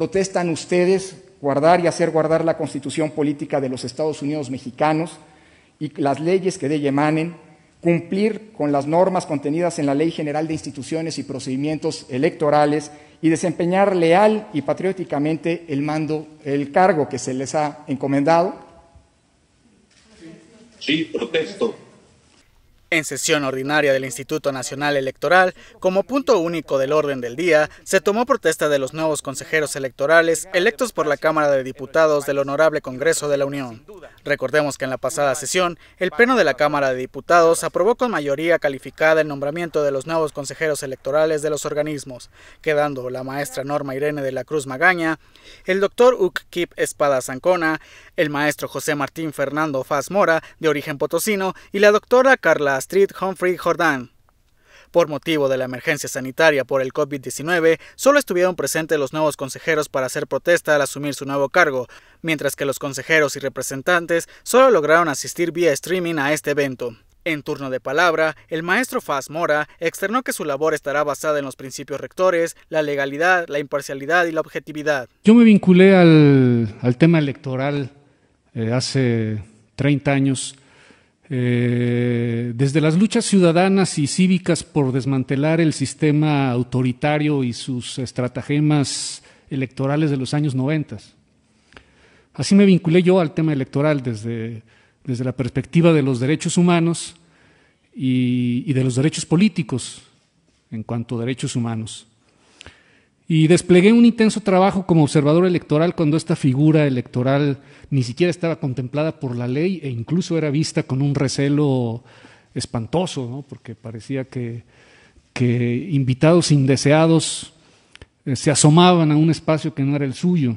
protestan ustedes guardar y hacer guardar la constitución política de los Estados Unidos mexicanos y las leyes que de ella emanen, cumplir con las normas contenidas en la Ley General de Instituciones y Procedimientos Electorales y desempeñar leal y patrióticamente el mando, el cargo que se les ha encomendado? Sí, protesto. En sesión ordinaria del Instituto Nacional Electoral, como punto único del orden del día, se tomó protesta de los nuevos consejeros electorales electos por la Cámara de Diputados del Honorable Congreso de la Unión. Recordemos que en la pasada sesión, el Pleno de la Cámara de Diputados aprobó con mayoría calificada el nombramiento de los nuevos consejeros electorales de los organismos, quedando la maestra Norma Irene de la Cruz Magaña, el doctor Kip Espada Zancona, el maestro José Martín Fernando Faz Mora, de origen potosino, y la doctora Carla Astrid Humphrey Jordán. Por motivo de la emergencia sanitaria por el COVID-19, solo estuvieron presentes los nuevos consejeros para hacer protesta al asumir su nuevo cargo, mientras que los consejeros y representantes solo lograron asistir vía streaming a este evento. En turno de palabra, el maestro Faz Mora externó que su labor estará basada en los principios rectores, la legalidad, la imparcialidad y la objetividad. Yo me vinculé al, tema electoral eh, hace 30 años eh, desde las luchas ciudadanas y cívicas por desmantelar el sistema autoritario y sus estratagemas electorales de los años 90. Así me vinculé yo al tema electoral desde, la perspectiva de los derechos humanos y de los derechos políticos en cuanto a derechos humanos. Y desplegué un intenso trabajo como observador electoral cuando esta figura electoral ni siquiera estaba contemplada por la ley e incluso era vista con un recelo espantoso, porque parecía que, invitados indeseados eh, se asomaban a un espacio que no era el suyo.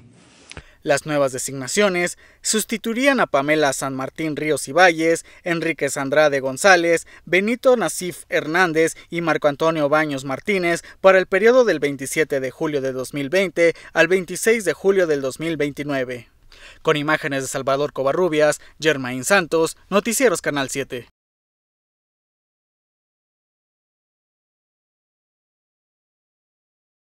Las nuevas designaciones sustituirían a Pamela San Martín Ríos y Valles, Enrique Andrade González, Benito Nasif Hernández y Marco Antonio Baños Martínez para el periodo del 27 de julio de 2020 al 26 de julio del 2029. Con imágenes de Salvador Covarrubias, Germain Santos, Noticieros Canal 7.